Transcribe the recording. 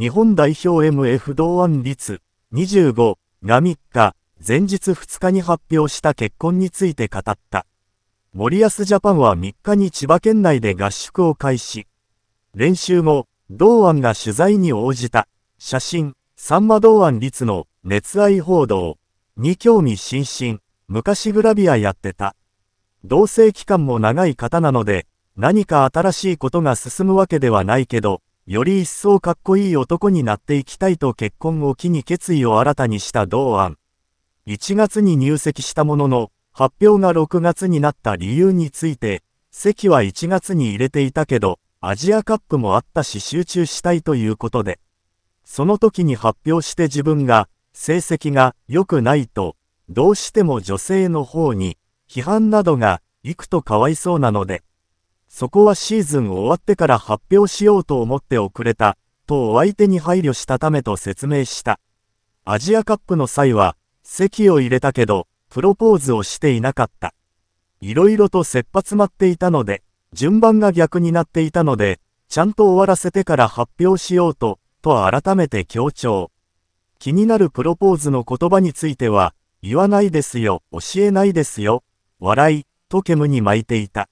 日本代表 MF 同案率25が3日、前日2日に発表した結婚について語った。森保ジャパンは3日に千葉県内で合宿を開始。練習後、同案が取材に応じた。写真、さんま同案率の熱愛報道に興味津々。昔グラビアやってた。同棲期間も長い方なので、何か新しいことが進むわけではないけど、より一層かっこいい男になっていきたいと結婚を機に決意を新たにした同案。1月に入籍したものの、発表が6月になった理由について、席は1月に入れていたけど、アジアカップもあったし集中したいということで、その時に発表して自分が、成績が良くないと、どうしても女性の方に、批判などが、幾くとかわいそうなので、そこはシーズン終わってから発表しようと思って遅れた、とお相手に配慮したためと説明した。アジアカップの際は、席を入れたけど、プロポーズをしていなかった。いろいろと切羽詰まっていたので、順番が逆になっていたので、ちゃんと終わらせてから発表しようと、と改めて強調。気になるプロポーズの言葉については、言わないですよ、教えないですよ、笑い、とむに巻いていた。